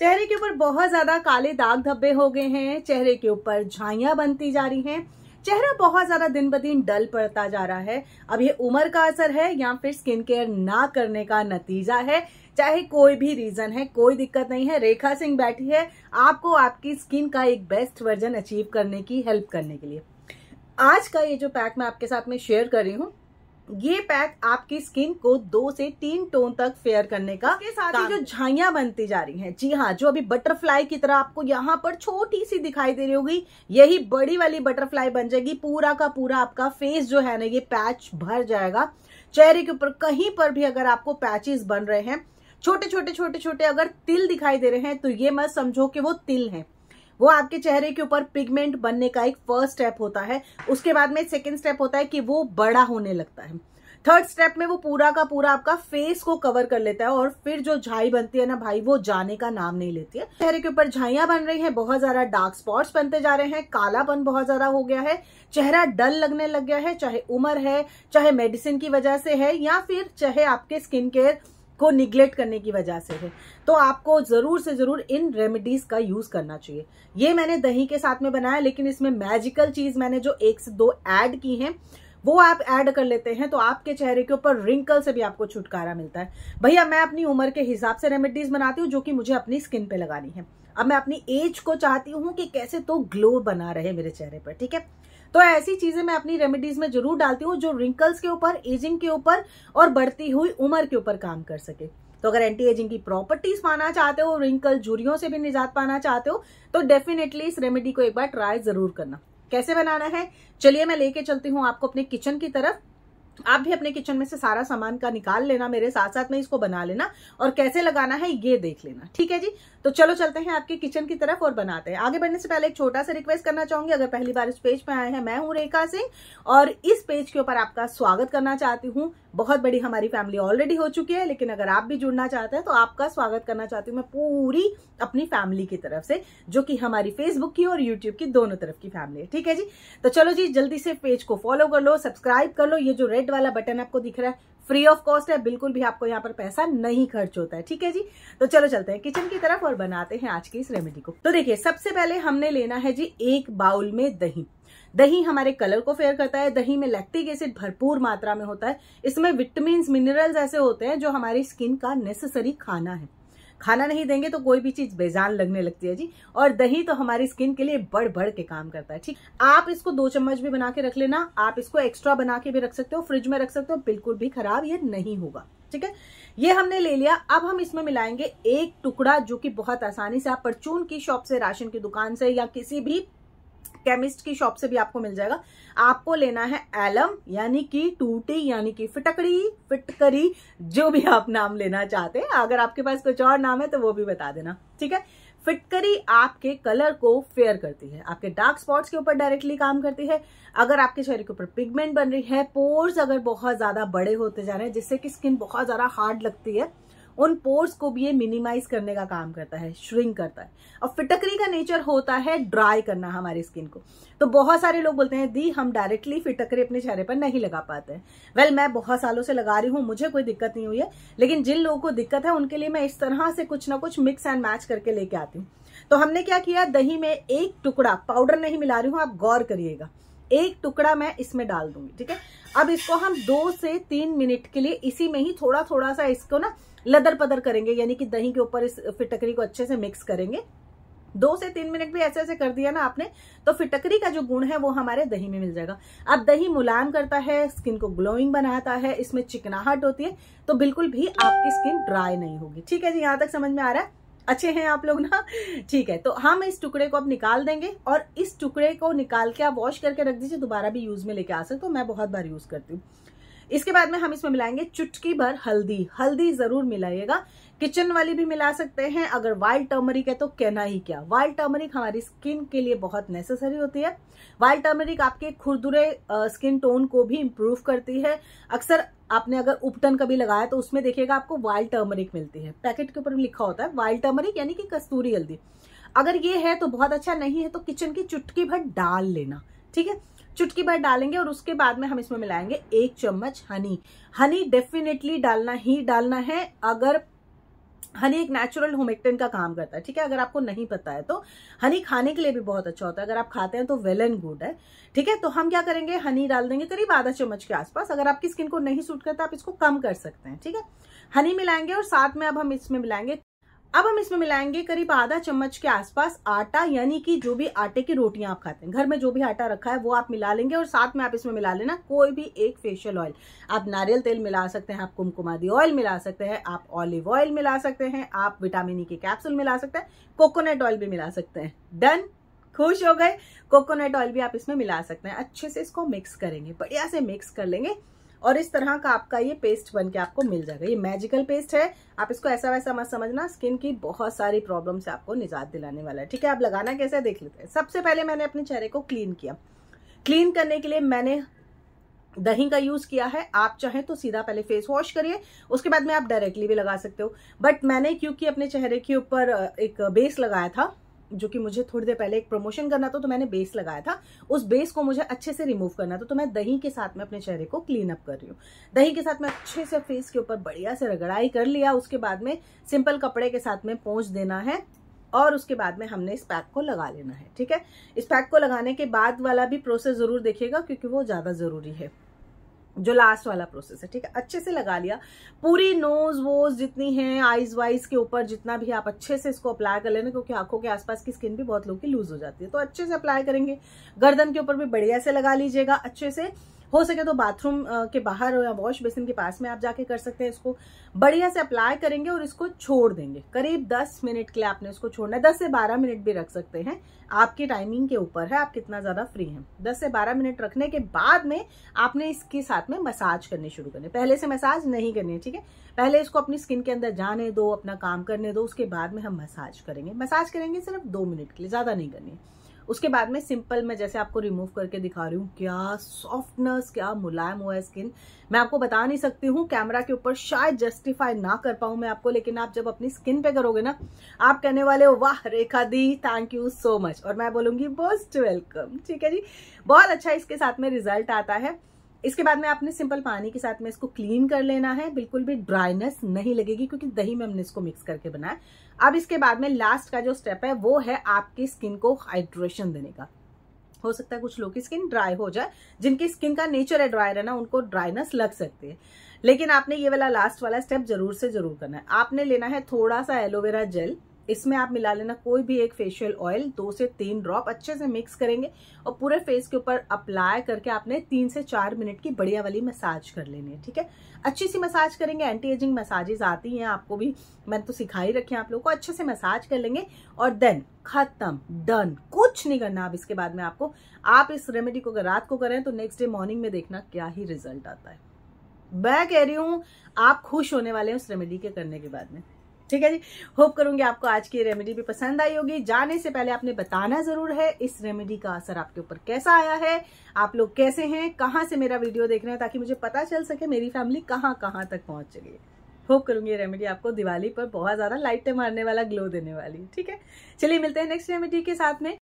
चेहरे के ऊपर बहुत ज्यादा काले दाग धब्बे हो गए हैं चेहरे के ऊपर झाइया बनती जा रही हैं चेहरा बहुत ज्यादा दिन ब दिन डल पड़ता जा रहा है अब ये उम्र का असर है या फिर स्किन केयर ना करने का नतीजा है चाहे कोई भी रीजन है कोई दिक्कत नहीं है रेखा सिंह बैठी है आपको आपकी स्किन का एक बेस्ट वर्जन अचीव करने की हेल्प करने के लिए आज का ये जो पैक मैं आपके साथ में शेयर कर रही हूँ ये पैक आपकी स्किन को दो से तीन टोन तक फेयर करने का इसके साथ ही जो झाइया बनती जा रही हैं जी हाँ जो अभी बटरफ्लाई की तरह आपको यहाँ पर छोटी सी दिखाई दे रही होगी यही बड़ी वाली बटरफ्लाई बन जाएगी पूरा का पूरा आपका फेस जो है ना ये पैच भर जाएगा चेहरे के ऊपर कहीं पर भी अगर आपको पैचेस बन रहे हैं छोटे छोटे छोटे छोटे अगर तिल दिखाई दे रहे हैं तो ये मत समझो कि वो तिल है वो आपके चेहरे के ऊपर पिगमेंट बनने का एक फर्स्ट स्टेप होता है उसके बाद में सेकेंड स्टेप होता है कि वो बड़ा होने लगता है थर्ड स्टेप में वो पूरा का पूरा आपका फेस को कवर कर लेता है और फिर जो झाई बनती है ना भाई वो जाने का नाम नहीं लेती है चेहरे के ऊपर झाइयां बन रही हैं बहुत ज्यादा डार्क स्पॉट्स बनते जा रहे हैं कालापन बहुत ज्यादा हो गया है चेहरा डल लगने लग गया है चाहे उम्र है चाहे मेडिसिन की वजह से है या फिर चाहे आपके स्किन केयर को निग्लेक्ट करने की वजह से है तो आपको जरूर से जरूर इन रेमेडीज का यूज करना चाहिए ये मैंने दही के साथ में बनाया लेकिन इसमें मैजिकल चीज मैंने जो एक से दो ऐड की है वो आप ऐड कर लेते हैं तो आपके चेहरे के ऊपर रिंकल से भी आपको छुटकारा मिलता है भैया मैं अपनी उम्र के हिसाब से रेमेडीज बनाती हूँ जो कि मुझे अपनी स्किन पे लगानी है अब मैं अपनी एज को चाहती हूँ कि कैसे तो ग्लो बना रहे मेरे चेहरे पर ठीक है तो ऐसी चीजें मैं अपनी रेमेडीज में जरूर डालती हूँ जो रिंकल्स के ऊपर एजिंग के ऊपर और बढ़ती हुई उम्र के ऊपर काम कर सके तो अगर एंटी एजिंग की प्रॉपर्टीज पाना चाहते हो रिंकल झुरियों से भी निजात पाना चाहते हो तो डेफिनेटली इस रेमेडी को एक बार ट्राई जरूर करना कैसे बनाना है चलिए मैं लेके चलती हूँ आपको अपने किचन की तरफ आप भी अपने किचन में से सारा सामान का निकाल लेना मेरे साथ साथ में इसको बना लेना और कैसे लगाना है ये देख लेना ठीक है जी तो चलो चलते हैं आपके किचन की तरफ और बनाते हैं आगे बढ़ने से पहले एक छोटा सा रिक्वेस्ट करना चाहूंगी अगर पहली बार इस पेज पे आए हैं मैं हूं रेखा सिंह और इस पेज के ऊपर आपका स्वागत करना चाहती हूँ बहुत बड़ी हमारी फैमिली ऑलरेडी हो चुकी है लेकिन अगर आप भी जुड़ना चाहते हैं तो आपका स्वागत करना चाहती हूँ मैं पूरी अपनी फैमिली की तरफ से जो कि हमारी फेसबुक की और यूट्यूब की दोनों तरफ की फैमिली है ठीक है जी तो चलो जी जल्दी से पेज को फॉलो कर लो सब्सक्राइब कर लो ये जो रेड वाला बटन आपको दिख रहा है फ्री ऑफ कॉस्ट है बिल्कुल भी आपको यहाँ पर पैसा नहीं खर्च होता है ठीक है जी तो चलो चलते हैं किचन की तरफ और बनाते हैं आज की इस रेमेडी को तो देखिए सबसे पहले हमने लेना है जी एक बाउल में दही दही हमारे कलर को फेयर करता है दही में लैक्टिक एसिड भरपूर मात्रा में होता है इसमें विटामिन मिनरल्स ऐसे होते हैं जो हमारी स्किन का नेसेसरी खाना है खाना नहीं देंगे तो कोई भी चीज बेजान लगने लगती है जी और दही तो हमारी स्किन के लिए बढ़ बढ़ के काम करता है ठीक आप इसको दो चम्मच भी बना के रख लेना आप इसको एक्स्ट्रा बना के भी रख सकते हो फ्रिज में रख सकते हो बिल्कुल भी खराब ये नहीं होगा ठीक है ये हमने ले लिया अब हम इसमें मिलाएंगे एक टुकड़ा जो कि बहुत आसानी से आप परचून की शॉप से राशन की दुकान से या किसी भी केमिस्ट की शॉप से भी आपको मिल जाएगा आपको लेना है एलम यानी कि टूटी यानी कि फिटकड़ी फिटकरी जो भी आप नाम लेना चाहते हैं अगर आपके पास कुछ और नाम है तो वो भी बता देना ठीक है फिटकरी आपके कलर को फेयर करती है आपके डार्क स्पॉट्स के ऊपर डायरेक्टली काम करती है अगर आपके चेहरे के ऊपर पिगमेंट बन रही है पोर्स अगर बहुत ज्यादा बड़े होते जा रहे हैं जिससे कि स्किन बहुत ज्यादा हार्ड लगती है उन पोर्स को भी ये मिनिमाइज करने का काम करता है श्रिंक करता है और फिटकरी का नेचर होता है ड्राई करना हमारी स्किन को तो बहुत सारे लोग बोलते हैं दी हम डायरेक्टली फिटकरी अपने चेहरे पर नहीं लगा पाते हैं वेल well, मैं बहुत सालों से लगा रही हूं मुझे कोई दिक्कत नहीं हुई है लेकिन जिन लोगों को दिक्कत है उनके लिए मैं इस तरह से कुछ ना कुछ मिक्स एंड मैच करके लेके आती हूँ तो हमने क्या किया दही में एक टुकड़ा पाउडर नहीं मिला रही हूँ आप गौर करिएगा एक टुकड़ा मैं इसमें डाल दूंगी ठीक है अब इसको हम दो से तीन मिनट के लिए इसी में ही थोड़ा थोड़ा सा इसको ना लदर पदर करेंगे यानी कि दही के ऊपर इस फिटकरी को अच्छे से मिक्स करेंगे दो से तीन मिनट भी ऐसे ऐसे कर दिया ना आपने तो फिटकरी का जो गुण है वो हमारे दही में मिल जाएगा अब दही मुलायम करता है स्किन को ग्लोइंग बनाता है इसमें चिकनाहट होती है तो बिल्कुल भी आपकी स्किन ड्राई नहीं होगी ठीक है जी यहाँ तक समझ में आ रहा है अच्छे हैं आप लोग ना ठीक है तो हम इस टुकड़े को अब निकाल देंगे और इस टुकड़े को निकाल के आप वॉश करके रख दीजिए दोबारा भी यूज में लेके आ सकते हो मैं बहुत बार यूज करती हूँ इसके बाद में हम इसमें मिलाएंगे चुटकी भर हल्दी हल्दी जरूर मिलाइएगा किचन वाली भी मिला सकते हैं अगर वाइल्ड टर्मरिक है तो कहना ही क्या वाइल्ड टर्मरिक हमारी स्किन के लिए बहुत नेसेसरी होती है वाइल्ड टर्मरिक आपके खुरदुरे स्किन टोन को भी इम्प्रूव करती है अक्सर आपने अगर उपटन कभी लगाया तो उसमें देखिएगा आपको वाइल्ड टर्मरिक मिलती है पैकेट के ऊपर लिखा होता है वाइल्ड टर्मरिक यानी कि कस्तूरी हल्दी अगर ये है तो बहुत अच्छा नहीं है तो किचन की चुटकी भर डाल लेना ठीक है चुटकी भर डालेंगे और उसके बाद में हम इसमें मिलाएंगे एक चम्मच हनी हनी डेफिनेटली डालना ही डालना है अगर हनी एक नेचुरल होमेक्टेन का काम करता है ठीक है अगर आपको नहीं पता है तो हनी खाने के लिए भी बहुत अच्छा होता है अगर आप खाते हैं तो वेल एंड गुड है ठीक है तो हम क्या करेंगे हनी डाल देंगे करीब आधा चम्मच के आसपास अगर आपकी स्किन को नहीं सूट करता आप इसको कम कर सकते हैं ठीक है हनी मिलाएंगे और साथ में अब हम इसमें मिलाएंगे अब हम इसमें मिलाएंगे करीब आधा चम्मच के आसपास आटा यानी कि जो भी आटे की रोटियां आप खाते हैं घर में जो भी आटा रखा है वो आप मिला लेंगे और साथ में आप इसमें मिला लेना कोई भी एक फेशियल ऑयल आप नारियल तेल मिला सकते हैं आप कुमकुमादी ऑयल मिला सकते हैं आप ऑलिव ऑयल मिला सकते हैं आप विटामिन ई e के कैप्सूल मिला सकते हैं कोकोनट ऑयल भी मिला सकते हैं डन खुश हो गए कोकोनट ऑयल भी आप इसमें मिला सकते हैं अच्छे से इसको मिक्स करेंगे बढ़िया से मिक्स कर लेंगे और इस तरह का आपका ये पेस्ट बन के आपको मिल जाएगा ये मैजिकल पेस्ट है आप इसको ऐसा वैसा मत समझना स्किन की बहुत सारी प्रॉब्लम से आपको निजात दिलाने वाला है ठीक है आप लगाना कैसे देख लेते हैं सबसे पहले मैंने अपने चेहरे को क्लीन किया क्लीन करने के लिए मैंने दही का यूज किया है आप चाहें तो सीधा पहले फेस वॉश करिए उसके बाद में आप डायरेक्टली भी लगा सकते हो बट मैंने क्योंकि अपने चेहरे के ऊपर एक बेस लगाया था जो कि मुझे थोड़ी देर पहले एक प्रमोशन करना था तो मैंने बेस लगाया था उस बेस को मुझे अच्छे से रिमूव करना था तो मैं दही के साथ में अपने चेहरे को क्लीन अप कर रही हूँ दही के साथ में अच्छे से फेस के ऊपर बढ़िया से रगड़ाई कर लिया उसके बाद में सिंपल कपड़े के साथ में पहुंच देना है और उसके बाद में हमने इस पैक को लगा लेना है ठीक है इस पैक को लगाने के बाद वाला भी प्रोसेस जरूर देखिएगा क्योंकि वो ज़्यादा ज़रूरी है जो लास्ट वाला प्रोसेस है ठीक है अच्छे से लगा लिया पूरी नोज वोज जितनी है आइज वाइज के ऊपर जितना भी आप अच्छे से इसको अप्लाई कर लेना क्योंकि आंखों के आसपास की स्किन भी बहुत लोग की लूज हो जाती है तो अच्छे से अप्लाई करेंगे गर्दन के ऊपर भी बढ़िया से लगा लीजिएगा अच्छे से हो सके तो बाथरूम के बाहर या वॉश बेसिन के पास में आप जाके कर सकते हैं इसको बढ़िया से अप्लाई करेंगे और इसको छोड़ देंगे करीब दस मिनट के लिए आपने इसको छोड़ना है दस से बारह मिनट भी रख सकते हैं आपके टाइमिंग के ऊपर है आप कितना ज़्यादा फ्री हैं दस से बारह मिनट रखने के बाद में आपने इसके साथ में मसाज करने शुरू करने पहले से मसाज नहीं करनी है ठीक है पहले इसको अपनी स्किन के अंदर जाने दो अपना काम करने दो उसके बाद में हम मसाज करेंगे मसाज करेंगे सिर्फ दो मिनट के लिए ज़्यादा नहीं करनी है उसके बाद में सिंपल मैं जैसे आपको रिमूव करके दिखा रही हूँ क्या सॉफ्टनेस क्या मुलायम हुआ है स्किन मैं आपको बता नहीं सकती हूँ कैमरा के ऊपर शायद जस्टिफाई ना कर पाऊं मैं आपको लेकिन आप जब अपनी स्किन पे करोगे ना आप कहने वाले हो वाह रेखा दी थैंक यू सो मच और मैं बोलूंगी मोस्ट वेलकम ठीक है जी बहुत अच्छा इसके साथ में रिजल्ट आता है इसके बाद में आपने सिंपल पानी के साथ में इसको क्लीन कर लेना है बिल्कुल भी ड्राइनेस नहीं लगेगी क्योंकि दही में हमने इसको मिक्स करके बनाया अब इसके बाद में लास्ट का जो स्टेप है वो है आपकी स्किन को हाइड्रेशन देने का हो सकता है कुछ लोग की स्किन ड्राई हो जाए जिनकी स्किन का नेचर है ड्राई रहना उनको ड्राइनेस लग सकती है लेकिन आपने ये वाला लास्ट वाला स्टेप जरूर से जरूर करना है आपने लेना है थोड़ा सा एलोवेरा जेल इसमें आप मिला लेना कोई भी एक फेशियल ऑयल दो से तीन ड्रॉप अच्छे से मिक्स करेंगे और पूरे फेस के ऊपर अप्लाई करके आपने तीन से चार मिनट की बढ़िया वाली मसाज कर लेनी है ठीक है अच्छी सी मसाज करेंगे एंटी एजिंग मसाजेज आती हैं आपको भी मैंने तो सिखा ही रखी है आप लोगों को अच्छे से मसाज कर लेंगे और देन खत्म डन कुछ नहीं करना अब इसके बाद में आपको आप इस रेमेडी को अगर रात को करें तो नेक्स्ट डे मॉर्निंग में देखना क्या ही रिजल्ट आता है मैं कह रही हूं आप खुश होने वाले हैं उस रेमेडी के करने के बाद में ठीक है जी होप करूंगी आपको आज की रेमेडी भी पसंद आई होगी जाने से पहले आपने बताना जरूर है इस रेमेडी का असर आपके ऊपर कैसा आया है आप लोग कैसे हैं कहाँ से मेरा वीडियो देख रहे हैं ताकि मुझे पता चल सके मेरी फैमिली कहाँ कहाँ तक पहुँच चली है होप करूंगी ये रेमेडी आपको दिवाली पर बहुत ज़्यादा लाइटें मारने वाला ग्लो देने वाली ठीक है चलिए मिलते हैं नेक्स्ट रेमेडी के साथ में